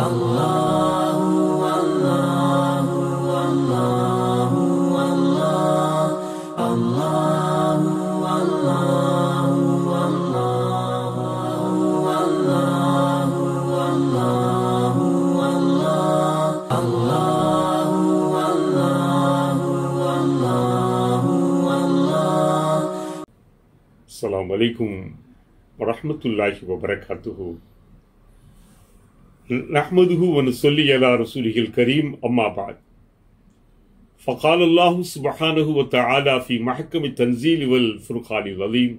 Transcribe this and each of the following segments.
Assalamu alaikum wa rahmatullahi wa barakatuhu. نحمده ونصلي على رسوله الكريم أما بعد فقال الله سبحانه وتعالى في محكم التنزيل والفرقان العظيم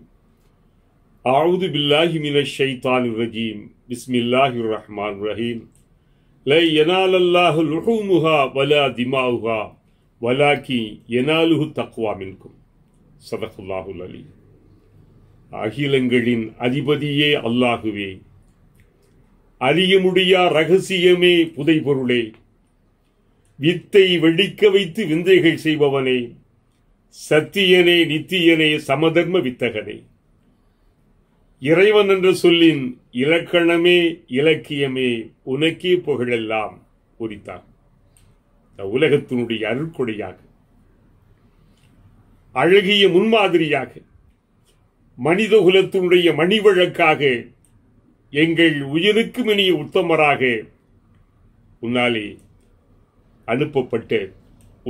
أعوذ بالله من الشيطان الرجيم بسم الله الرحمن الرحيم لا ينال الله لحومها ولا دماؤها ولكن يناله التقوى منكم صدق الله العلي அகிலங்களின் அதிபதியே அல்லாகுவே அறிய முடியா ரகசியமே புதை பொருளே வித்தை வெடிக்க வைத்து விந்தைகள் செய்பவனே சத்தியனே நித்தியனே சமதர்ம வித்தகனே இறைவன் என்ற சொல்லின் இலக்கணமே இலக்கியமே உனக்கே புகழெல்லாம் உரித்தான் உலகத்தினுடைய அருட்கொடையாக அழகிய முன்மாதிரியாக மனிதகுலத்தினுடைய மணிவழக்காக எங்கள் உயிருக்கு இனிய உத்தமராக உன்னாலே அனுப்பப்பட்ட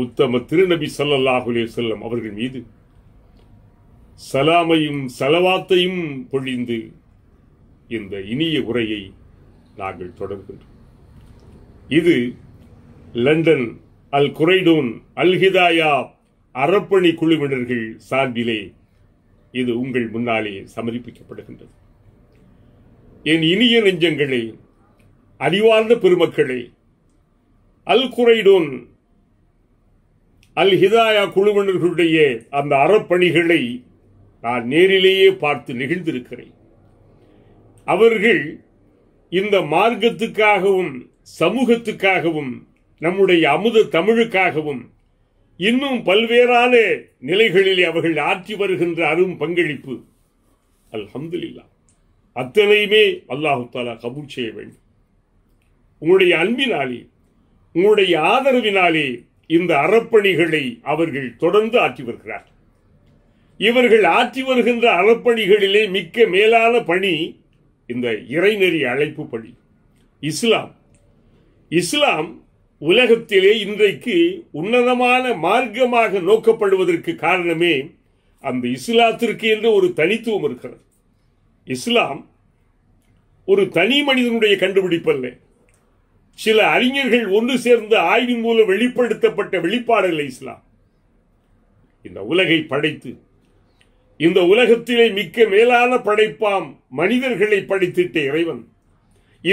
உத்தம திருநபி சல்லாஹுலே செல்லம் அவர்கள் மீது சலாமையும் சலவாத்தையும் பொழிந்து இந்த இனிய உரையை நாங்கள் தொடர்கின்றோம் இது லண்டன் அல் குரைடோன் அல் ஹிதாயா அறப்பணி குழுவினர்கள் சார்பிலே இது உங்கள் முன்னாலே சமர்ப்பிக்கப்படுகின்றது என் இனிய நெஞ்சங்களே அறிவார்ந்த பெருமக்களே அல் குரைடோன் அல் ஹிதாயா குழுவினர்களுடைய அந்த அறப்பணிகளை நான் நேரிலேயே பார்த்து நிகழ்ந்திருக்கிறேன் அவர்கள் இந்த மார்க்கத்துக்காகவும் சமூகத்துக்காகவும் நம்முடைய அமுத தமிழுக்காகவும் இன்னும் பல்வேறான நிலைகளிலே அவர்கள் ஆற்றி வருகின்ற அரும் பங்களிப்பு அல்ஹம்துலில்லா அத்தனையுமே அல்லாஹு தாலா கபூல் செய்ய வேண்டும் உங்களுடைய அன்பினாலே உங்களுடைய ஆதரவினாலே இந்த அறப்பணிகளை அவர்கள் தொடர்ந்து ஆற்றி வருகிறார் இவர்கள் ஆற்றி வருகின்ற அறப்பணிகளிலே மிக்க மேலான பணி இந்த இறைநெறி அழைப்பு பணி இஸ்லாம் இஸ்லாம் உலகத்திலே இன்றைக்கு உன்னதமான மார்க்கமாக நோக்கப்படுவதற்கு காரணமே அந்த இஸ்லாத்திற்கு என்று ஒரு தனித்துவம் இருக்கிறது இஸ்லாம் ஒரு தனி மனிதனுடைய கண்டுபிடிப்பு அல்ல சில அறிஞர்கள் ஒன்று சேர்ந்த ஆய்வின் மூலம் வெளிப்படுத்தப்பட்ட வெளிப்பாடு இல்லை இஸ்லாம் இந்த உலகை படைத்து இந்த உலகத்திலே மிக்க மேலான படைப்பாம் மனிதர்களை படைத்திட்ட இறைவன்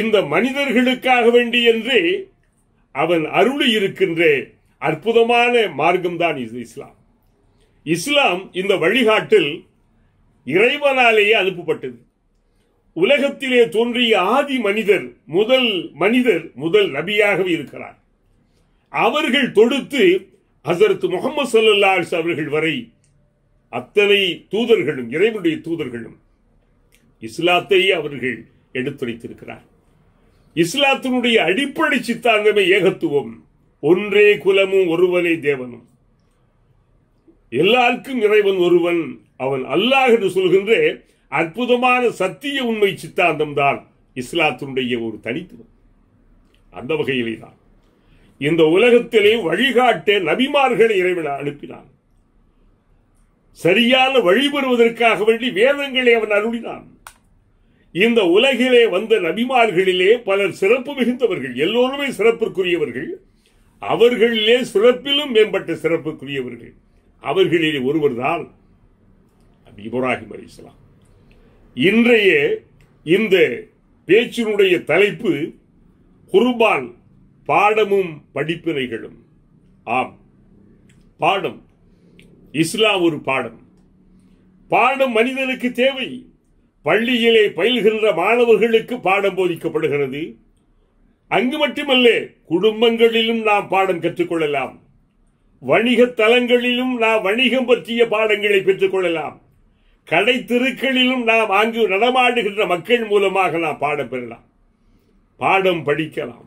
இந்த மனிதர்களுக்காக வேண்டி என்றே அவன் அருள் இருக்கின்ற அற்புதமான மார்க்கம்தான் இது இஸ்லாம் இஸ்லாம் இந்த வழிகாட்டில் இறைவனாலேயே அனுப்பப்பட்டது உலகத்திலே தோன்றிய ஆதி மனிதர் முதல் மனிதர் முதல் நபியாகவே இருக்கிறார் அவர்கள் தொடுத்து ஹசரத் முகமது சல்லா அவர்கள் வரை அத்தனை தூதர்களும் இறைவனுடைய தூதர்களும் இஸ்லாத்தை அவர்கள் எடுத்துரைத்திருக்கிறார் இஸ்லாத்தினுடைய அடிப்படை சித்தாந்தமே ஏகத்துவம் ஒன்றே குலமும் ஒருவனே தேவனும் எல்லாருக்கும் இறைவன் ஒருவன் அவன் அல்லாஹ் என்று சொல்கின்ற அற்புதமான சத்திய உண்மை சித்தாந்தம் தான் இஸ்லாத்தினுடைய ஒரு தனித்துவம் அந்த வகையிலே தான் இந்த உலகத்திலே வழிகாட்ட நபிமார்களை இறைவன் அனுப்பினான் சரியான வழிபெறுவதற்காக வேண்டி வேதங்களை அவன் அருளினான் இந்த உலகிலே வந்த நபிமார்களிலே பலர் சிறப்பு மிகுந்தவர்கள் எல்லோருமே சிறப்பிற்குரியவர்கள் அவர்களிலே சிறப்பிலும் மேம்பட்ட சிறப்புக்குரியவர்கள் அவர்களிலே ஒருவர் தான் இப்ராஹிம் அலிஸ்லாம் இஸ்லாம் இன்றைய இந்த பேச்சினுடைய தலைப்பு குர்பான் பாடமும் படிப்பினைகளும் ஆம் பாடம் இஸ்லாம் ஒரு பாடம் பாடம் மனிதனுக்கு தேவை பள்ளியிலே பயில்கின்ற மாணவர்களுக்கு பாடம் போதிக்கப்படுகிறது அங்கு மட்டுமல்ல குடும்பங்களிலும் நாம் பாடம் கற்றுக்கொள்ளலாம் வணிக தலங்களிலும் நாம் வணிகம் பற்றிய பாடங்களை பெற்றுக்கொள்ளலாம் கடை தெருக்களிலும் நாம் அங்கு நடமாடுகின்ற மக்கள் மூலமாக நாம் பாடப்பெறலாம் பாடம் படிக்கலாம்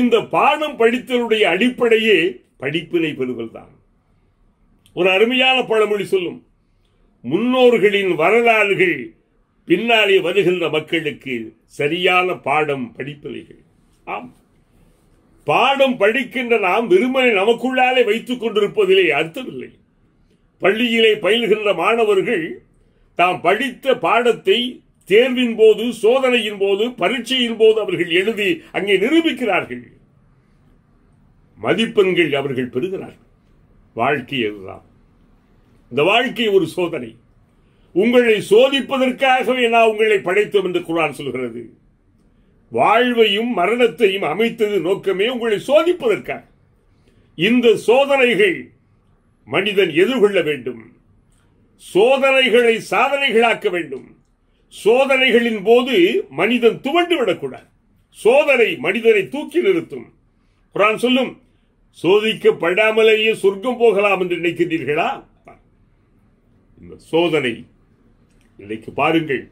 இந்த பாடம் படித்தலுடைய அடிப்படையே படிப்பினை தான் ஒரு அருமையான பழமொழி சொல்லும் முன்னோர்களின் வரலாறுகள் பின்னாலே வருகின்ற மக்களுக்கு சரியான பாடம் படிப்பினைகள் ஆம் பாடம் படிக்கின்ற நாம் வெறுமனை நமக்குள்ளாலே வைத்துக் கொண்டிருப்பதிலே அர்த்தமில்லை பள்ளியிலே பயில்கின்ற மாணவர்கள் தாம் படித்த பாடத்தை தேர்வின் போது சோதனையின் போது பரீட்சையின் போது அவர்கள் எழுதி அங்கே நிரூபிக்கிறார்கள் மதிப்பெண்கள் அவர்கள் பெறுகிறார்கள் வாழ்க்கை அதுதான் இந்த வாழ்க்கை ஒரு சோதனை உங்களை சோதிப்பதற்காகவே நான் உங்களை படைத்தோம் என்று குரான் சொல்கிறது வாழ்வையும் மரணத்தையும் அமைத்தது நோக்கமே உங்களை சோதிப்பதற்காக இந்த சோதனைகள் மனிதன் எதிர்கொள்ள வேண்டும் சோதனைகளை சாதனைகளாக்க வேண்டும் சோதனைகளின் போது மனிதன் துவண்டு விடக்கூடாது சோதனை மனிதனை தூக்கி நிறுத்தும் குரான் சொல்லும் சோதிக்கப்படாமலேயே சொர்க்கம் போகலாம் என்று நினைக்கிறீர்களா இந்த சோதனை இன்னைக்கு பாருங்கள்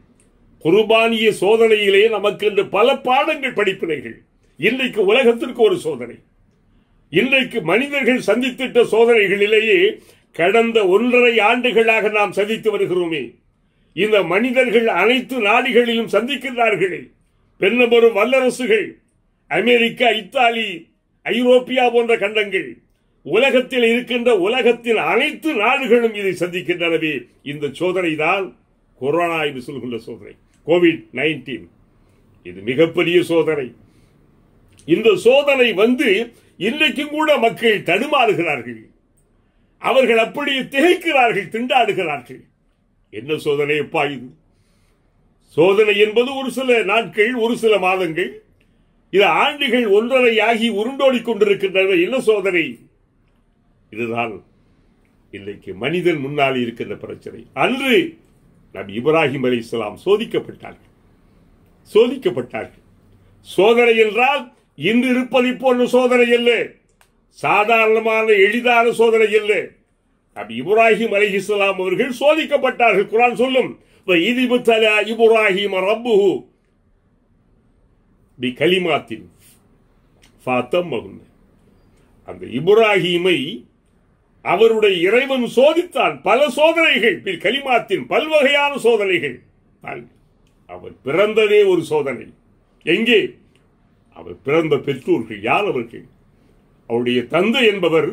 குருபானிய சோதனையிலே நமக்கு என்று பல பாடங்கள் படிப்பினைகள் இன்றைக்கு உலகத்திற்கு ஒரு சோதனை இன்றைக்கு மனிதர்கள் சந்தித்திட்ட சோதனைகளிலேயே கடந்த ஒன்றரை ஆண்டுகளாக நாம் சந்தித்து வருகிறோமே இந்த மனிதர்கள் அனைத்து நாடுகளிலும் சந்திக்கின்றார்களே பெண்ணபெரும் வல்லரசுகள் அமெரிக்கா இத்தாலி ஐரோப்பியா போன்ற கண்டங்கள் உலகத்தில் இருக்கின்ற உலகத்தின் அனைத்து நாடுகளும் இதை சந்திக்கின்றனவே இந்த சோதனை தான் கொரோனா என்று சொல்கின்ற சோதனை கோவிட் நைன்டீன் இது மிகப்பெரிய சோதனை இந்த சோதனை வந்து இன்றைக்கும் கூட மக்கள் தடுமாறுகிறார்கள் அவர்கள் அப்படியே திகைக்கிறார்கள் திண்டாடுகிறார்கள் என்ன சோதனை எப்பா இது சோதனை என்பது ஒரு சில நாட்கள் ஒரு சில மாதங்கள் இது ஆண்டுகள் ஒன்றரை ஆகி உருண்டோடி கொண்டிருக்கின்றன என்ன சோதனை இதுதான் இன்றைக்கு மனிதன் முன்னால் இருக்கின்ற பிரச்சனை அன்று நம் இப்ராஹிம் அலி இஸ்லாம் சோதிக்கப்பட்டார்கள் சோதிக்கப்பட்டார்கள் சோதனை என்றால் இன்று இருப்பதை போன்ற சோதனை இல்லை சாதாரணமான எளிதான சோதனை இல்லை அப்படி இப்ராஹிம் அலி இஸ்லாம் அவர்கள் சோதிக்கப்பட்டார்கள் குரான் சொல்லும் இப்ராஹிம் ரப்புஹு பி கலிமாத்தின் ஃபாத்தம் மகுந்த அந்த இப்ராஹிமை அவருடைய இறைவன் சோதித்தான் பல சோதனைகள் கலிமாத்தின் பல்வகையான சோதனைகள் அவர் பிறந்ததே ஒரு சோதனை எங்கே அவர் பிறந்த பெற்றோர்கள் யார் அவர்கள் அவருடைய தந்தை என்பவர்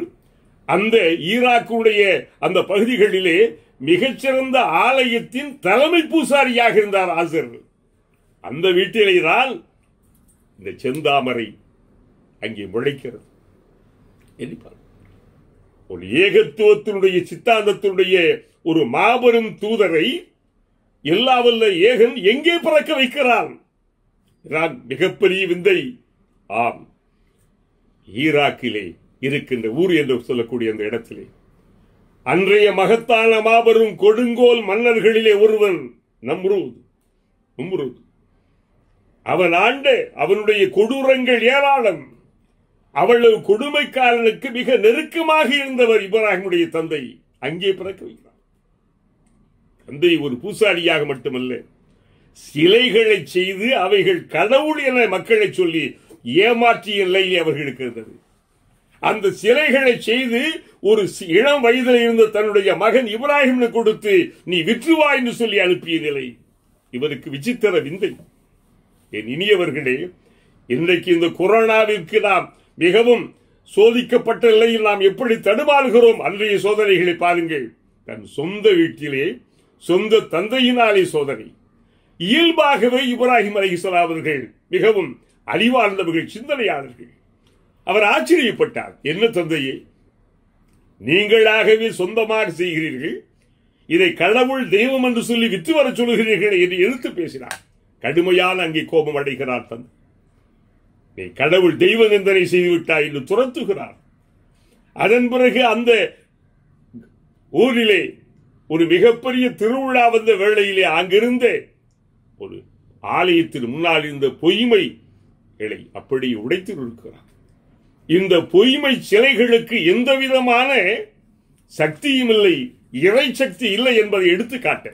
அந்த ஈராக்குடைய அந்த பகுதிகளிலே மிகச்சிறந்த ஆலயத்தின் தலைமை பூசாரியாக இருந்தார் ஆசர் அந்த வீட்டிலே தான் இந்த செந்தாமரை அங்கே முளைக்கிறது ஒரு ஏகத்துவத்தினுடைய சித்தாந்தத்தினுடைய ஒரு மாபெரும் தூதரை எல்லாவல்ல ஏகன் எங்கே பிறக்க வைக்கிறான் ஈராக் மிகப்பெரிய விந்தை ஆம் ஈராக்கிலே இருக்கின்ற ஊர் என்று சொல்லக்கூடிய அந்த இடத்திலே அன்றைய மகத்தான மாபெரும் கொடுங்கோல் மன்னர்களிலே ஒருவன் நம்ரூத் நம்ரூத் அவன் ஆண்டு அவனுடைய கொடூரங்கள் ஏராளம் அவளது கொடுமைக்காரனுக்கு மிக நெருக்கமாக இருந்தவர் இப்ராஹிமுடைய தந்தை அங்கே பிறக்க வைக்கிறார் தந்தை ஒரு பூசாரியாக மட்டுமல்ல சிலைகளை செய்து அவைகள் கடவுள் என மக்களை சொல்லி ஏமாற்றிய நிலையில் அவர்கள் இருக்கிறது அந்த சிலைகளை செய்து ஒரு இளம் வயதில் இருந்த தன்னுடைய மகன் இப்ராஹிம் கொடுத்து நீ விற்றுவா என்று சொல்லி அனுப்பிய நிலை இவருக்கு விசித்திர விந்தை என் இனியவர்களே இன்றைக்கு இந்த கொரோனாவிற்கு நாம் மிகவும் சோதிக்கப்பட்ட நிலையில் நாம் எப்படி தடுமாறுகிறோம் அன்றைய சோதனைகளை பாருங்கள் தன் சொந்த வீட்டிலே சொந்த தந்தையினாலே சோதனை இயல்பாகவே இப்ராஹிம் அலி அவர்கள் மிகவும் அறிவார்ந்தவர்கள் சிந்தனையாளர்கள் அவர் ஆச்சரியப்பட்டார் என்ன தந்தையே நீங்களாகவே சொந்தமாக செய்கிறீர்கள் இதை கடவுள் தெய்வம் என்று சொல்லி வித்து வர சொல்கிறீர்கள் என்று எதிர்த்து பேசினார் கடுமையான அங்கே கோபம் அடைகிறார் தந்தை நீ கடவுள் தெய்வ நிந்தனை செய்துவிட்டாய் என்று துரத்துகிறார் அதன் பிறகு அந்த ஊரிலே ஒரு மிகப்பெரிய திருவிழா வந்த வேளையிலே அங்கிருந்தே ஒரு ஆலயத்தின் முன்னால் இந்த பொய்மை இலை அப்படி உடைத்து இருக்கிறார் இந்த பொய்மை சிலைகளுக்கு எந்த விதமான சக்தியும் இல்லை இறை சக்தி இல்லை என்பதை எடுத்து காட்ட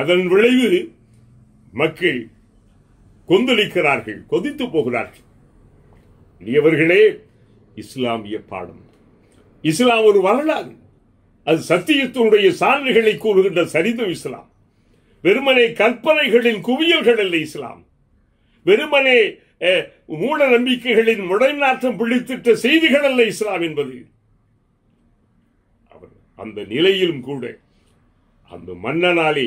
அதன் விளைவு மக்கள் கொந்தளிக்கிறார்கள் கொதித்து போகிறார்கள் இனியவர்களே இஸ்லாமிய பாடம் இஸ்லாம் ஒரு வரலாறு அது சத்தியத்தினுடைய சான்றுகளை கூறுகின்ற சரிதம் இஸ்லாம் வெறுமனே கற்பனைகளின் குவியல்கள் அல்ல இஸ்லாம் வெறுமனே மூட நம்பிக்கைகளின் முடநாற்றம் பிடித்திட்ட செய்திகள் அல்ல இஸ்லாம் என்பது அந்த நிலையிலும் கூட அந்த மன்னனாலே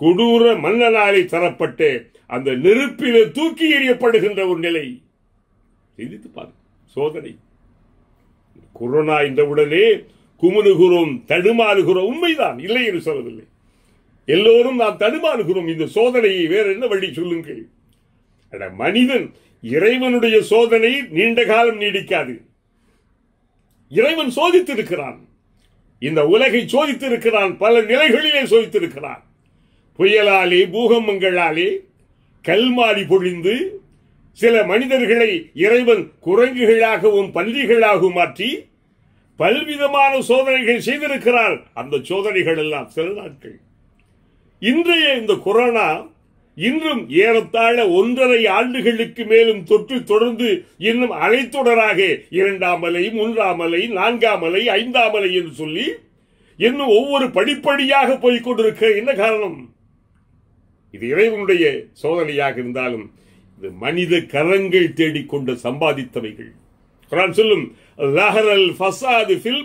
கொடூர மன்னனாலே தரப்பட்டு அந்த நெருப்பில தூக்கி எறியப்படுகின்ற ஒரு நிலை சிந்தித்து பாரு சோதனை கொரோனா என்றவுடனே குமுறுகிறோம் தடுமாறுகிறோம் உண்மைதான் இல்லை என்று சொல்லவில்லை எல்லோரும் நாம் தடுமாறுகிறோம் இந்த சோதனையை வேற என்ன வழி சொல்லுங்கள் மனிதன் இறைவனுடைய சோதனை நீண்ட காலம் நீடிக்காது இறைவன் சோதித்திருக்கிறான் இந்த உலகை சோதித்திருக்கிறான் பல நிலைகளிலே சோதித்திருக்கிறான் புயலாலே பூகம்பங்களாலே கல்மாடி பொழிந்து சில மனிதர்களை இறைவன் குரங்குகளாகவும் பள்ளிகளாகவும் மாற்றி பல்விதமான சோதனைகள் செய்திருக்கிறார் அந்த சோதனைகள் எல்லாம் சில நாட்கள் இன்றைய இந்த கொரோனா இன்றும் ஏறத்தாழ ஒன்றரை ஆண்டுகளுக்கு மேலும் தொற்று தொடர்ந்து இன்னும் அலைத்தொடராக இரண்டாம் அலை மூன்றாம் அலை நான்காம் அலை ஐந்தாம் அலை என்று சொல்லி இன்னும் ஒவ்வொரு படிப்படியாக போய்கொண்டிருக்க கொண்டிருக்க என்ன காரணம் இது இறைவனுடைய சோதனையாக இருந்தாலும் இது மனித கரங்கள் தேடிக்கொண்ட சம்பாதித்தவைகள் குரான் சொல்லும் லஹரல் ஃபசாது ஃபில்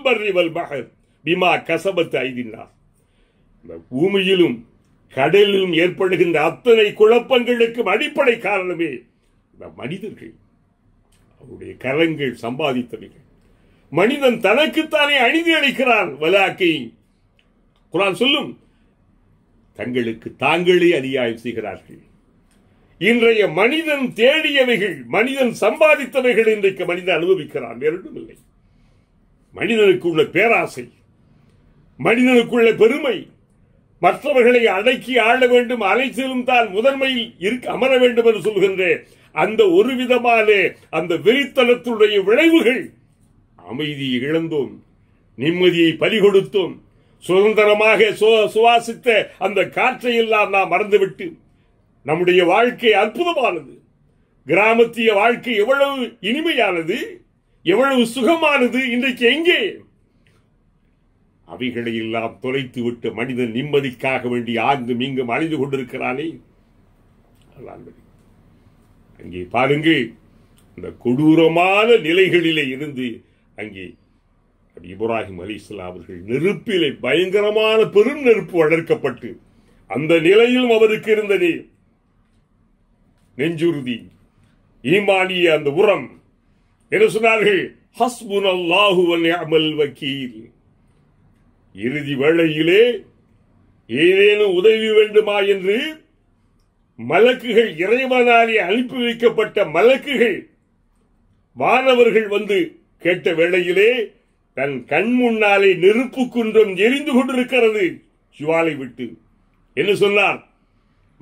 பிமா கசபத்து பூமியிலும் கடலிலும் ஏற்படுகின்ற அத்தனை குழப்பங்களுக்கும் அடிப்படை காரணமே மனிதர்கள் அவருடைய கரங்கள் சம்பாதித்தவைகள் மனிதன் தனக்குத்தானே அணிதி அளிக்கிறான் வலாக்கை குரான் சொல்லும் தங்களுக்கு தாங்களே அநியாயம் செய்கிறார்கள் இன்றைய மனிதன் தேடியவைகள் மனிதன் சம்பாதித்தவைகள் இன்றைக்கு மனிதன் அனுபவிக்கிறான் வேறொன்றும் இல்லை மனிதனுக்கு உள்ள பேராசை மனிதனுக்குள்ள பெருமை மற்றவர்களை அடக்கி ஆள வேண்டும் அலைச்சலும் தான் முதன்மையில் அமர வேண்டும் என்று சொல்கின்றேன் அந்த ஒரு விதமான அந்த வெளித்தளத்துடைய விளைவுகள் அமைதியை இழந்தோம் நிம்மதியை பலி சுதந்திரமாக சுவாசித்த அந்த காற்றை எல்லாம் நாம் மறந்துவிட்டு நம்முடைய வாழ்க்கை அற்புதமானது கிராமத்திய வாழ்க்கை எவ்வளவு இனிமையானது எவ்வளவு சுகமானது இன்றைக்கு எங்கே அவைகளை எல்லாம் தொலைத்துவிட்டு மனிதன் நிம்மதிக்காக வேண்டி ஆங்கும் இங்கும் அழிந்து கொண்டிருக்கிறானே அங்கே பாருங்க இந்த கொடூரமான நிலைகளிலே இருந்து அங்கே இப்ராஹிம் அலி இஸ்லாம் அவர்கள் நெருப்பிலே பயங்கரமான பெரும் நெருப்பு வளர்க்கப்பட்டு அந்த நிலையிலும் அவருக்கு இருந்ததே நெஞ்சுறுதி ஈமானிய அந்த உரம் என்ன சொன்னார்கள் ஹஸ்புன் அல்லாஹுவன் அமல் வக்கீல் இறுதி வேளையிலே ஏதேனும் உதவி வேண்டுமா என்று மலக்குகள் இறைவனாலே அனுப்பி வைக்கப்பட்ட மலக்குகள் வானவர்கள் வந்து கேட்ட வேளையிலே தன் கண் முன்னாலே நெருப்பு குன்றம் எரிந்து கொண்டிருக்கிறது சிவாலை விட்டு என்ன சொன்னார்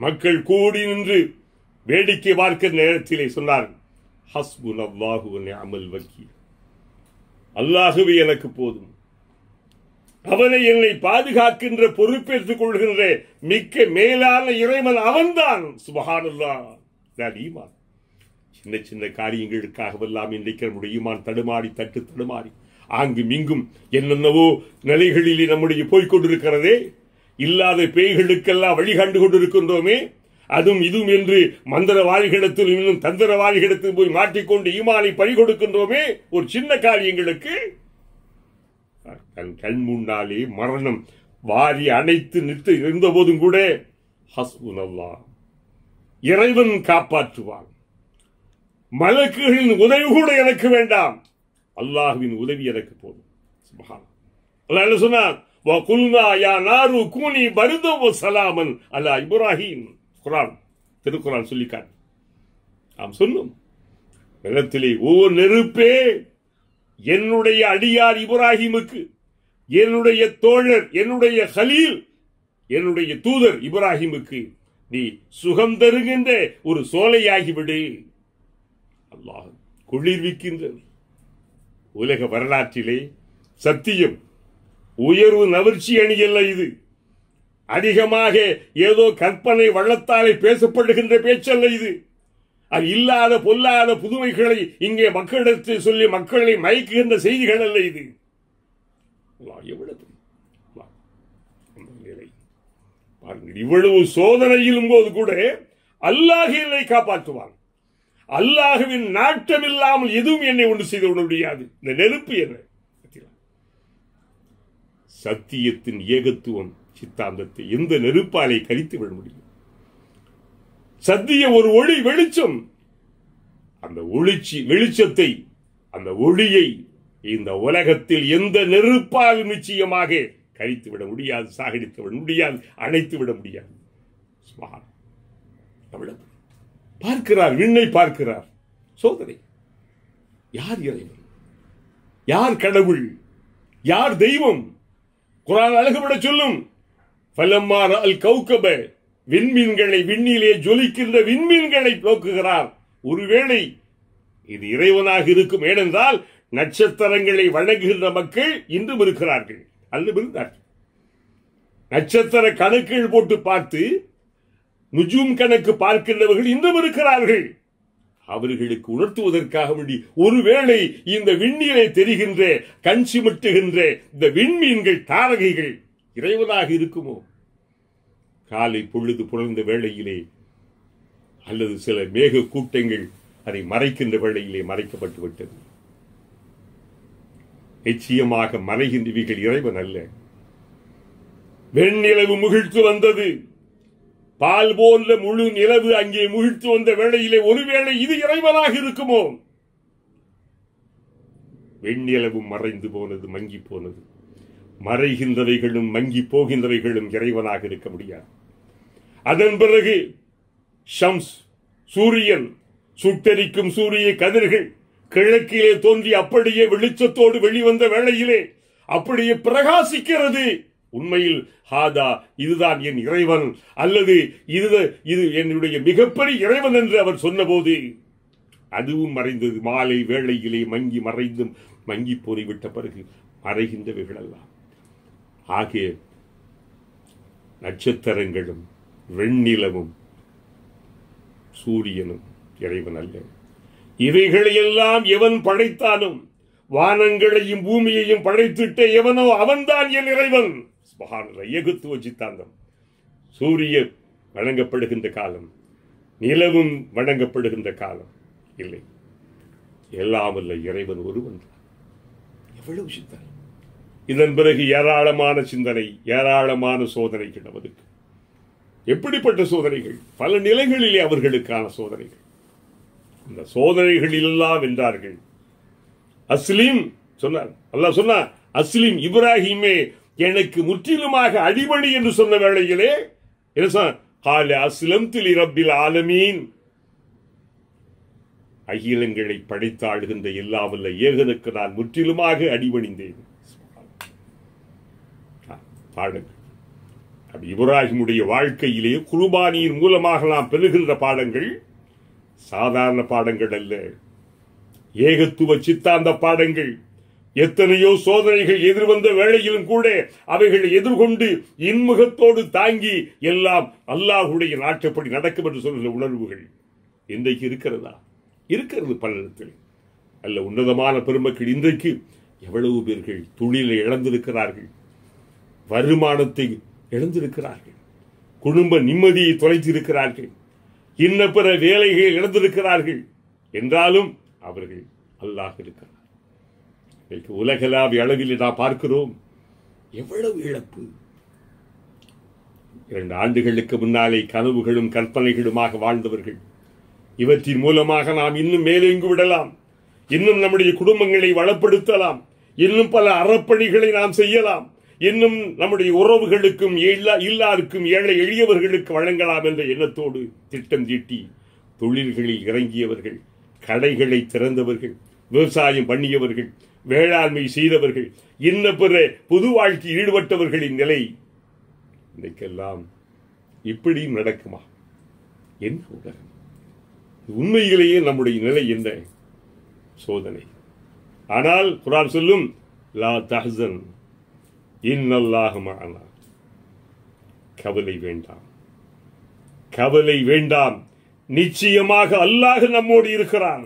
மக்கள் கூடி நின்று வேடிக்கை பார்க்கிற நேரத்திலே சொன்னார் ஹஸ்புன் அல்லாஹு அமல் வக்கீல் அல்லாகவே எனக்கு போதும் அவனை என்னை பாதுகாக்கின்ற பொறுப்பேற்றுக் கொள்கின்ற மிக்க மேலான இறைவன் அவன்தான் சுபகானுல்லான் ஈமான் சின்ன சின்ன காரியங்களுக்காக இன்றைக்கு நம்முடைய ஈமான் தடுமாறி தட்டு தடுமாறி ஆங்கு மிங்கும் என்னென்னவோ நிலைகளிலே நம்முடைய போய்கொண்டிருக்கிறதே இல்லாத பேய்களுக்கெல்லாம் வழி கண்டு கொண்டிருக்கின்றோமே அதுவும் இதுவும் என்று மந்திரவாதிகளிடத்தில் இன்னும் தந்திரவாதிகளிடத்தில் போய் மாட்டிக்கொண்டு ஈமானை பறிகொடுக்கின்றோமே கொடுக்கின்றோமே ஒரு சின்ன காரியங்களுக்கு தன் கண் முன்னாலே மரணம் வாரி அணைத்து நிற்று இருந்தபோதும் கூட ஹஸ்புனல்லா இறைவன் காப்பாற்றுவான் மலக்குகளின் உதவி கூட எனக்கு வேண்டாம் அல்லாஹுவின் உதவி எனக்கு போதும் அல்லாஹ் என்ன சொன்னார் வகுல்னா யா நாரு கூனி பருதவ சலாமன் அல்லா இப்ராஹிம் குரான் திருக்குரான் சொல்லிக்காட்டு நாம் சொல்லும் நிலத்திலே ஓ நெருப்பே என்னுடைய அடியார் இப்ராஹிமுக்கு என்னுடைய தோழர் என்னுடைய ஹலீல் என்னுடைய தூதர் இப்ராஹிமுக்கு நீ சுகம் தருகின்ற ஒரு சோலையாகிவிடு அல்லாஹ் குளிர்விக்கின்றது உலக வரலாற்றிலே சத்தியம் உயர்வு நவர்ச்சி அணி அல்ல இது அதிகமாக ஏதோ கற்பனை வள்ளத்தாலே பேசப்படுகின்ற பேச்சல்ல இது அது இல்லாத பொல்லாத புதுமைகளை இங்கே மக்களிடத்து சொல்லி மக்களை மயக்குகின்ற செய்திகள் அல்ல இது எவ்வளவு இவ்வளவு சோதனையிலும் போது கூட அல்லாஹ் என்னை காப்பாற்றுவான் அல்லாஹுவின் நாட்டம் இல்லாமல் எதுவும் என்னை ஒன்று செய்து விட முடியாது இந்த நெருப்பு என்ன சத்தியத்தின் ஏகத்துவம் சித்தாந்தத்தை எந்த நெருப்பாலை கரித்து விட முடியும் சத்திய ஒரு ஒளி வெளிச்சம் அந்த ஒளிச்சி வெளிச்சத்தை அந்த ஒளியை இந்த உலகத்தில் எந்த நெருப்பால் நிச்சயமாக கரித்து விட முடியாது சாகடித்து விட முடியாது அணைத்து விட முடியாது பார்க்கிறார் விண்ணை பார்க்கிறார் சோதனை யார் இறைவன் யார் கடவுள் யார் தெய்வம் குரான் அழகுபட சொல்லும் பலம்மார் அல் விண்மீன்களை விண்ணிலே ஜொலிக்கின்ற விண்மீன்களை போக்குகிறார் ஒருவேளை இது இறைவனாக இருக்கும் ஏனென்றால் நட்சத்திரங்களை வழங்குகின்ற மக்கள் இன்றும் இருக்கிறார்கள் அல்ல இருந்தார்கள் நட்சத்திர கணக்குகள் போட்டு பார்த்து நுஜூம் கணக்கு பார்க்கின்றவர்கள் இன்றும் இருக்கிறார்கள் அவர்களுக்கு உணர்த்துவதற்காக வேண்டி ஒருவேளை இந்த விண்ணிலே தெரிகின்ற கஞ்சி மட்டுகின்ற இந்த விண்மீன்கள் தாரகைகள் இறைவனாக இருக்குமோ காலை பொழுது புலர்ந்த வேளையிலே அல்லது சில மேக கூட்டங்கள் அதை மறைக்கின்ற வேளையிலே மறைக்கப்பட்டு விட்டது நிச்சயமாக மறைகின்றவிகள் இறைவன் அல்ல வெண்ணிலவு முகிழ்த்து வந்தது பால் போன்ற முழு நிலவு அங்கே முகிழ்த்து வந்த வேளையிலே ஒருவேளை இது இறைவனாக இருக்குமோ வெண்ணிலவும் மறைந்து போனது மங்கி போனது மறைகின்றவைகளும் மங்கி போகின்றவைகளும் இறைவனாக இருக்க முடியாது அதன் பிறகு ஷம்ஸ் சூரியன் சுட்டரிக்கும் சூரிய கதிர்கள் கிழக்கிலே தோன்றி அப்படியே வெளிச்சத்தோடு வெளிவந்த வேளையிலே அப்படியே பிரகாசிக்கிறது உண்மையில் ஹாதா இதுதான் என் இறைவன் அல்லது இது இது என்னுடைய மிகப்பெரிய இறைவன் என்று அவர் சொன்னபோது அதுவும் மறைந்தது மாலை வேளையிலே மங்கி மறைந்தும் மங்கி போரிவிட்ட பிறகு மறைகின்றவைகள் எல்லாம் ஆகிய நட்சத்திரங்களும் வெண்ணிலவும் சூரியனும் இறைவன் அல்ல இவைகளையெல்லாம் எவன் படைத்தானும் வானங்களையும் பூமியையும் படைத்துட்டே எவனோ அவன்தான் என் இறைவன் எகுத்துவ சித்தாந்தம் சூரிய வழங்கப்படுகின்ற காலம் நிலவும் வழங்கப்படுகின்ற காலம் இல்லை எல்லாம் அல்ல இறைவன் ஒருவன் எவ்வளவு சித்தாந்தம் இதன் பிறகு ஏராளமான சிந்தனை ஏராளமான சோதனைகள் அவருக்கு எப்படிப்பட்ட சோதனைகள் பல நிலைகளிலே அவர்களுக்கான சோதனைகள் அந்த சோதனைகள் எல்லாம் வென்றார்கள் அஸ்லீம் சொன்னார் அல்லா சொன்னார் அஸ்லீம் இப்ராஹிமே எனக்கு முற்றிலுமாக அடிபணி என்று சொன்ன வேளையிலே என்ன அஸ்லம் திலி ஆலமீன் அகிலங்களை படைத்தாடுகின்ற எல்லாவல்ல ஏகனுக்கு நான் முற்றிலுமாக அடிபணிந்தேன் பாடங்கள் அப்படி இப்ராஹிமுடைய வாழ்க்கையிலேயே குருபானியின் மூலமாக நாம் பெறுகின்ற பாடங்கள் சாதாரண பாடங்கள் அல்ல ஏகத்துவ சித்தாந்த பாடங்கள் எத்தனையோ சோதனைகள் எதிர்வந்த வேளையிலும் கூட அவைகளை எதிர்கொண்டு இன்முகத்தோடு தாங்கி எல்லாம் அல்லாஹுடைய நாட்டுப்படி நடக்கும் என்று சொல்கிற உணர்வுகள் இன்றைக்கு இருக்கிறதா இருக்கிறது பலரிடத்தில் அல்ல உன்னதமான பெருமக்கள் இன்றைக்கு எவ்வளவு பேர்கள் தொழிலை இழந்திருக்கிறார்கள் வருமானத்தை இழந்திருக்கிறார்கள் குடும்ப நிம்மதியை தொலைத்திருக்கிறார்கள் இன்ன பிற வேலைகள் இழந்திருக்கிறார்கள் என்றாலும் அவர்கள் அல்லாஹ் இருக்கிறார் உலகளாவிய அளவில் நாம் பார்க்கிறோம் எவ்வளவு இழப்பு இரண்டு ஆண்டுகளுக்கு முன்னாலே கனவுகளும் கற்பனைகளுமாக வாழ்ந்தவர்கள் இவற்றின் மூலமாக நாம் இன்னும் மேலெங்கு விடலாம் இன்னும் நம்முடைய குடும்பங்களை வளப்படுத்தலாம் இன்னும் பல அறப்பணிகளை நாம் செய்யலாம் இன்னும் நம்முடைய உறவுகளுக்கும் இல்லாருக்கும் ஏழை எளியவர்களுக்கு வழங்கலாம் என்ற எண்ணத்தோடு திட்டம் தீட்டி தொழில்களில் இறங்கியவர்கள் கடைகளை திறந்தவர்கள் விவசாயம் பண்ணியவர்கள் வேளாண்மை செய்தவர்கள் இன்ன பிற பொது வாழ்க்கையில் ஈடுபட்டவர்களின் நிலை இன்றைக்கெல்லாம் இப்படியும் நடக்குமா என்ன உலகம் உண்மையிலேயே நம்முடைய நிலை என்ன சோதனை ஆனால் குரான் சொல்லும் லா தஹன் இன்னல்லாக மானா கவலை வேண்டாம் கவலை வேண்டாம் நிச்சயமாக அல்லாஹ் நம்மோடு இருக்கிறான்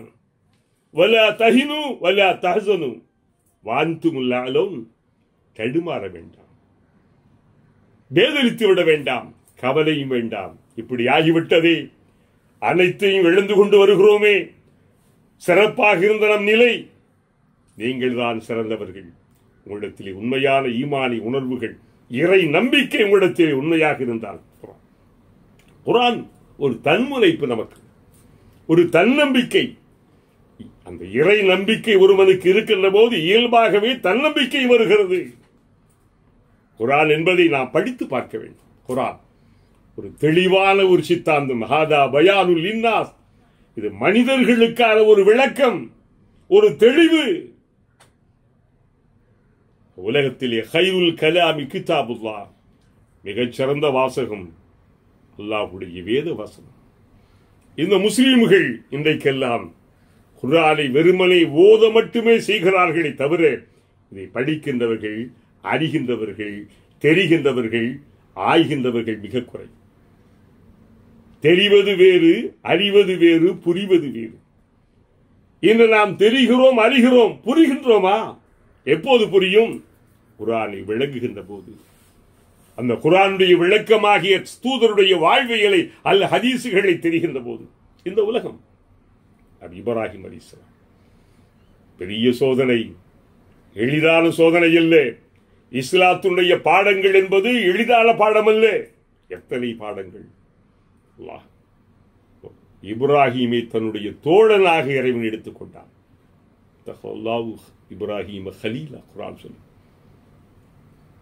வல தகினு வல தகசனு வாழ்ந்துமில்லாலும் தடுமாற வேண்டாம் வேதளித்து விட வேண்டாம் கவலையும் வேண்டாம் இப்படி ஆகிவிட்டதே அனைத்தையும் எழுந்து கொண்டு வருகிறோமே சிறப்பாக இருந்த நம் நிலை நீங்கள் தான் சிறந்தவர்கள் உங்களிடத்திலே உண்மையான ஈமானி உணர்வுகள் இறை நம்பிக்கை உங்களிடத்திலே உண்மையாக இருந்தால் குரான் ஒரு தன்முனைப்பு நமக்கு ஒரு தன்னம்பிக்கை அந்த இறை நம்பிக்கை ஒருவனுக்கு இருக்கின்ற போது இயல்பாகவே தன்னம்பிக்கை வருகிறது குரான் என்பதை நாம் படித்து பார்க்க வேண்டும் குரான் ஒரு தெளிவான ஒரு சித்தாந்தம் மகாதா பயானு இன்னாஸ் இது மனிதர்களுக்கான ஒரு விளக்கம் ஒரு தெளிவு உலகத்திலே ஹைருல் கலாமி கிதாபுல்லா மிகச்சிறந்த வாசகம் அல்லாஹுடைய வேத வசனம் இந்த முஸ்லீம்கள் இன்றைக்கெல்லாம் குரானை வெறுமனை ஓத மட்டுமே செய்கிறார்களே தவிர இதை படிக்கின்றவர்கள் அறிகின்றவர்கள் தெரிகின்றவர்கள் ஆய்கின்றவர்கள் மிக குறை தெரிவது வேறு அறிவது வேறு புரிவது வேறு இன்று நாம் தெரிகிறோம் அறிகிறோம் புரிகின்றோமா எப்போது புரியும் குரானை விளங்குகின்ற போது அந்த குரானுடைய விளக்கமாகிய தூதருடைய வாழ்வியலை அல்ல ஹதீசுகளை தெரிகின்ற போது இந்த உலகம் அது இப்ராஹிம் அலிஸ்லாம் பெரிய சோதனை எளிதான சோதனை அல்ல இஸ்லாத்துடைய பாடங்கள் என்பது எளிதான பாடம் அல்ல எத்தனை பாடங்கள் இப்ராஹிமை தன்னுடைய தோழனாக இறைவன் எடுத்துக்கொண்டான் இப்ராஹிம் ஹலீலா குரான் சொல்லி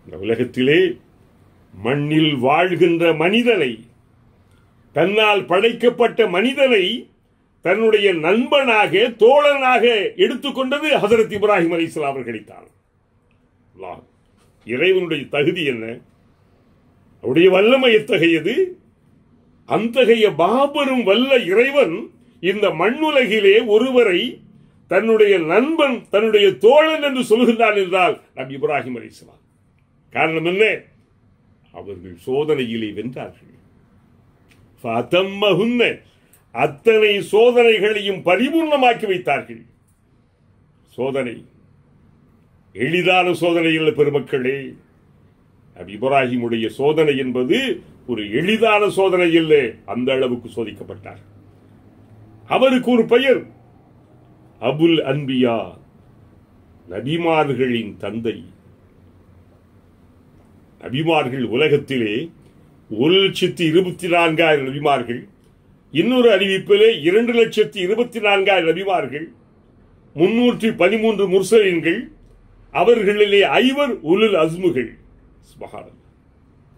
இந்த உலகத்திலே மண்ணில் வாழ்கின்ற மனிதனை தன்னால் படைக்கப்பட்ட மனிதனை தன்னுடைய நண்பனாக தோழனாக எடுத்துக்கொண்டது ஹசரத் இப்ராஹிம் அலி இஸ்லாம் அவர்களைத்தான் இறைவனுடைய தகுதி என்ன அவருடைய வல்லமை எத்தகையது அத்தகைய பாபரும் வல்ல இறைவன் இந்த மண்ணுலகிலே ஒருவரை தன்னுடைய நண்பன் தன்னுடைய தோழன் என்று சொல்கின்றான் என்றால் நம் இப்ராஹிம் அலி இஸ்லாம் காரணம் என்ன அவர்கள் சோதனையிலே வென்றார்கள் அத்தனை சோதனைகளையும் பரிபூர்ணமாக்கி வைத்தார்கள் சோதனை எளிதான சோதனை இல்லை பெருமக்களே இப்ராஹிமுடைய சோதனை என்பது ஒரு எளிதான சோதனை இல்லை அந்த அளவுக்கு சோதிக்கப்பட்டார் அவருக்கு ஒரு பெயர் அபுல் அன்பியா நபிமார்களின் தந்தை நபிமார்கள் உலகத்திலே ஒரு லட்சத்தி இருபத்தி நான்காயிரம் நபிமார்கள் இன்னொரு அறிவிப்பிலே இரண்டு லட்சத்தி இருபத்தி நான்காயிரம் நபிமார்கள் முன்னூற்றி பதிமூன்று முர்சலின்கள் அவர்களிலே ஐவர் உலுல் அஸ்முகள்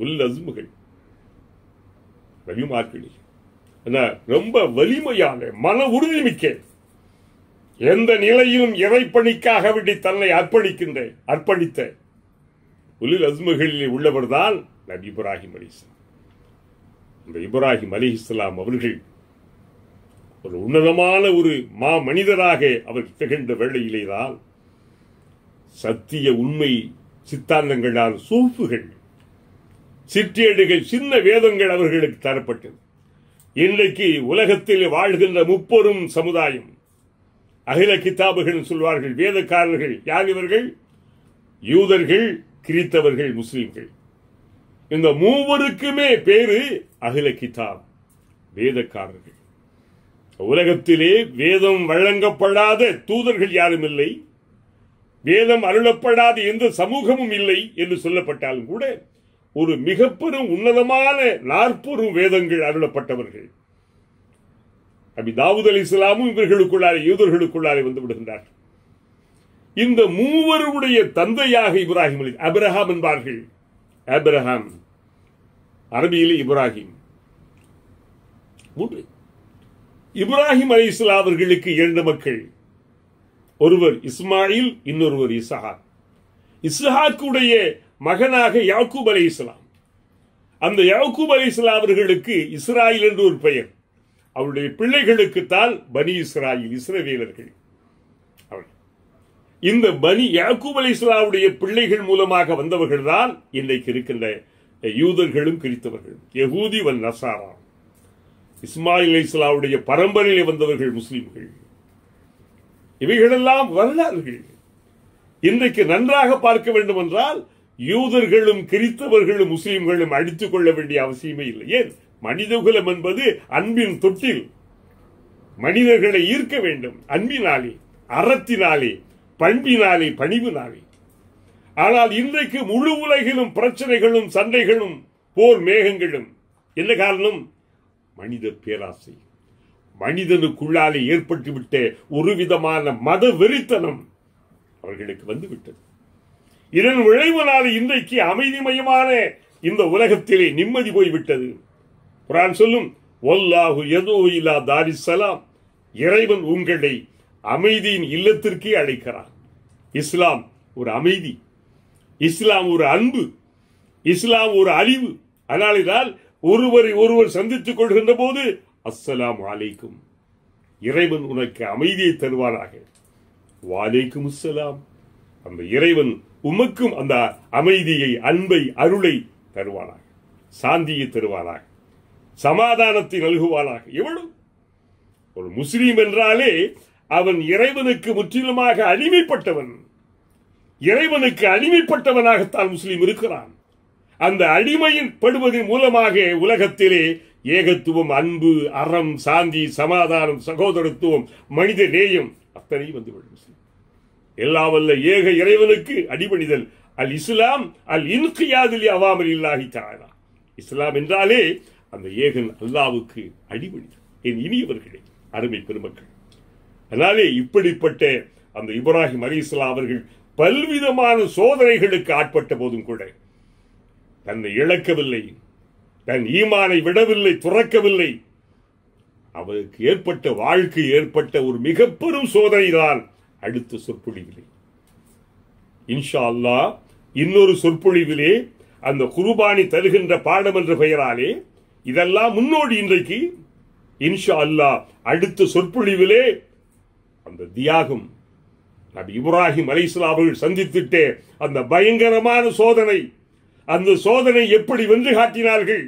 உலுல் அஸ்முகள் நபிமார்களே ரொம்ப வலிமையான மன உறுதிமிக்க எந்த நிலையிலும் இறைப்பணிக்காக வேண்டி தன்னை அர்ப்பணிக்கின்ற அர்ப்பணித்த புலி அஸ்மகளில் உள்ளவர் தான் நபி இப்ராஹிம் அலி இஸ்லாம் இந்த இப்ராஹிம் அலி இஸ்லாம் அவர்கள் ஒரு உன்னதமான ஒரு மா மனிதராக அவர் திகழ்ந்த வேளையிலே தான் சத்திய உண்மை சித்தாந்தங்களால் சூப்புகள் சிற்றேடுகள் சின்ன வேதங்கள் அவர்களுக்கு தரப்பட்டது இன்றைக்கு உலகத்தில் வாழ்கின்ற முப்பெரும் சமுதாயம் அகில கிதாபுகள் சொல்வார்கள் வேதக்காரர்கள் யார் இவர்கள் யூதர்கள் கிறித்தவர்கள் முஸ்லீம்கள் இந்த மூவருக்குமே பேரு அகில கிதாப் வேதக்காரர்கள் உலகத்திலே வேதம் வழங்கப்படாத தூதர்கள் யாரும் இல்லை வேதம் அருளப்படாத எந்த சமூகமும் இல்லை என்று சொல்லப்பட்டாலும் கூட ஒரு மிக பெரும் உன்னதமான நாற்பது வேதங்கள் அருளப்பட்டவர்கள் அபி தாவூத் அலி இஸ்லாமும் இவர்களுக்குள்ளாரே யூதர்களுக்குள்ளாரே வந்து விடுகின்றார்கள் இந்த மூவருடைய தந்தையாக இப்ராஹிம் அலி அப்ரஹாம் என்பார்கள் அப்ரஹாம் அரபியில் இப்ராஹிம் மூன்று இப்ராஹிம் அலி இஸ்லா அவர்களுக்கு இரண்டு மக்கள் ஒருவர் இஸ்மாயில் இன்னொருவர் இசஹாக் இஸ்ஹாக்குடைய மகனாக யாக்கூப் அலி இஸ்லாம் அந்த யாக்கூப் அலி இஸ்லா அவர்களுக்கு இஸ்ராயில் என்று ஒரு பெயர் அவருடைய பிள்ளைகளுக்குத்தான் பனி இஸ்ராயில் இஸ்ரவேலர்கள் இந்த பனி யாக்கூப் அலி இஸ்லாவுடைய பிள்ளைகள் மூலமாக வந்தவர்கள் தான் இன்றைக்கு இருக்கின்ற யூதர்களும் கிறித்தவர்கள் யகூதி வன் நசாரா இஸ்மாயில் அலி இஸ்லாவுடைய வந்தவர்கள் முஸ்லிம்கள் இவைகளெல்லாம் வரலாறுகள் இன்றைக்கு நன்றாக பார்க்க வேண்டும் என்றால் யூதர்களும் கிறித்தவர்களும் முஸ்லிம்களும் அடித்துக் கொள்ள வேண்டிய அவசியமே இல்லை ஏன் மனிதகுலம் என்பது அன்பின் தொட்டில் மனிதர்களை ஈர்க்க வேண்டும் அன்பினாலே அறத்தினாலே பண்பினாலே நாளை ஆனால் இன்றைக்கு முழு உலகிலும் பிரச்சனைகளும் சண்டைகளும் போர் மேகங்களும் என்ன காரணம் மனித பேராசை மனிதனுக்குள்ளாலே ஏற்பட்டுவிட்ட ஒரு விதமான மத வெறித்தனம் அவர்களுக்கு வந்துவிட்டது இதன் விளைவினாலே இன்றைக்கு அமைதிமயமான இந்த உலகத்திலே நிம்மதி போய்விட்டது குரான் சொல்லும் ஒல்லாகு எதோ இல்லா தாரிசலாம் இறைவன் உங்களை அமைதியின் இல்லத்திற்கே அழைக்கிறார் இஸ்லாம் ஒரு அமைதி இஸ்லாம் ஒரு அன்பு இஸ்லாம் ஒரு அழிவு அதனால்தான் ஒருவரை ஒருவர் சந்தித்துக் கொள்கின்ற போது அஸ்ஸலாம் வாலைக்கும் இறைவன் உனக்கு அமைதியை தருவானாக வாலைக்கும் அஸ்ஸலாம் அந்த இறைவன் உமக்கும் அந்த அமைதியை அன்பை அருளை தருவானாக சாந்தியை தருவானாக சமாதானத்தை நல்குவானாக எவ்வளவு ஒரு முஸ்லீம் என்றாலே அவன் இறைவனுக்கு முற்றிலுமாக அடிமைப்பட்டவன் இறைவனுக்கு அடிமைப்பட்டவனாகத்தான் முஸ்லீம் இருக்கிறான் அந்த அடிமையில் படுவதன் மூலமாக உலகத்திலே ஏகத்துவம் அன்பு அறம் சாந்தி சமாதானம் சகோதரத்துவம் மனித நேயம் அத்தனை வந்துவிடும் எல்லாவல்ல ஏக இறைவனுக்கு அடிபணிதல் அல் இஸ்லாம் அல் இன்கியாதில் அவாமல் இல்லாஹி தாயலாம் இஸ்லாம் என்றாலே அந்த ஏகன் அல்லாவுக்கு அடிபணிதல் என் இனியவர்களே அருமை பெருமக்கள் அதனாலே இப்படிப்பட்ட அந்த இப்ராஹிம் அலி இஸ்லா அவர்கள் பல்விதமான சோதனைகளுக்கு ஆட்பட்ட போதும் கூட தன்னை இழக்கவில்லை தன் ஈமானை விடவில்லை துறக்கவில்லை அவருக்கு ஏற்பட்ட வாழ்க்கை ஏற்பட்ட ஒரு மிக பெரும் சோதனைதான் அடுத்த சொற்பொழிவிலே இன்ஷா அல்லா இன்னொரு சொற்பொழிவிலே அந்த குருபானி தருகின்ற பாடம் என்ற பெயராலே இதெல்லாம் முன்னோடி இன்றைக்கு இன்ஷா அல்லா அடுத்த சொற்பொழிவிலே அந்த தியாகம் நபி இப்ராஹிம் அலிஸ்லா அவர்கள் சந்தித்துட்டே அந்த பயங்கரமான சோதனை அந்த சோதனை எப்படி வென்று காட்டினார்கள்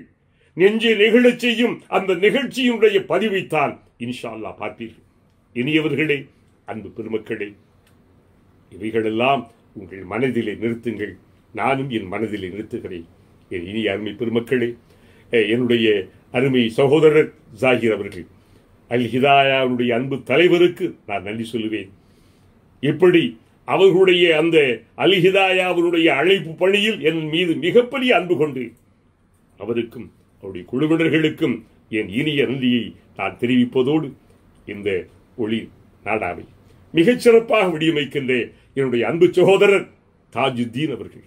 நெஞ்சு நிகழச் செய்யும் அந்த நிகழ்ச்சியுடைய பதிவைத்தான் இன்ஷா அல்லா பார்ப்பீர்கள் இனியவர்களே அன்பு பெருமக்களே இவைகளெல்லாம் உங்கள் மனதிலே நிறுத்துங்கள் நானும் என் மனதிலே நிறுத்துகிறேன் என் இனிய அருமை பெருமக்களே என்னுடைய அருமை சகோதரர் ஜாகிர் அவர்கள் அல் ஹிதாயாவுடைய அன்பு தலைவருக்கு நான் நன்றி சொல்லுவேன் இப்படி அவர்களுடைய அந்த அல் ஹிதாயாவுடைய அழைப்பு பணியில் என் மீது மிகப்பெரிய அன்பு கொண்டு அவருக்கும் அவருடைய குழுவினர்களுக்கும் என் இனிய நன்றியை நான் தெரிவிப்பதோடு இந்த ஒளி நாடாவை மிகச்சிறப்பாக விடியமைக்கின்ற என்னுடைய அன்பு சகோதரர் தாஜுத்தீன் அவர்கள்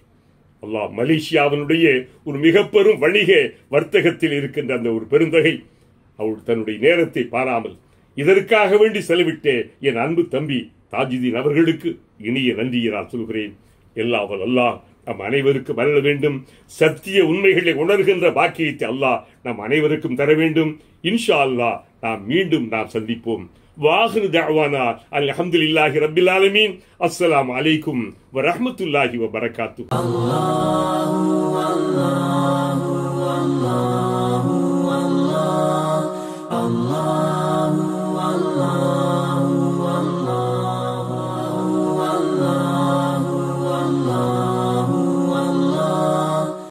அல்லாஹ் மலேசியாவினுடைய ஒரு மிக பெரும் வணிக வர்த்தகத்தில் இருக்கின்ற அந்த ஒரு பெருந்தகை அவள் தன்னுடைய நேரத்தை பாராமல் இதற்காக வேண்டி செலவிட்டே என் அன்பு தம்பி தாஜிதீன் அவர்களுக்கு இனிய நன்றியை நான் சொல்கிறேன் எல்லாவல் அல்லாஹ் நம் அனைவருக்கும் வரல வேண்டும் சத்திய உண்மைகளை உணர்கின்ற பாக்கியத்தை அல்லாஹ் நம் அனைவருக்கும் தர வேண்டும் இன்ஷா அல்லாஹ் நாம் மீண்டும் நாம் சந்திப்போம் வாஹிரு தாவானா இல்லாஹி ரப்பில் ஆலமீன் அஸ்ஸலாமு அலைக்கும் வரமத்துல்லாஹி வரகாத்து அல்லாஹ்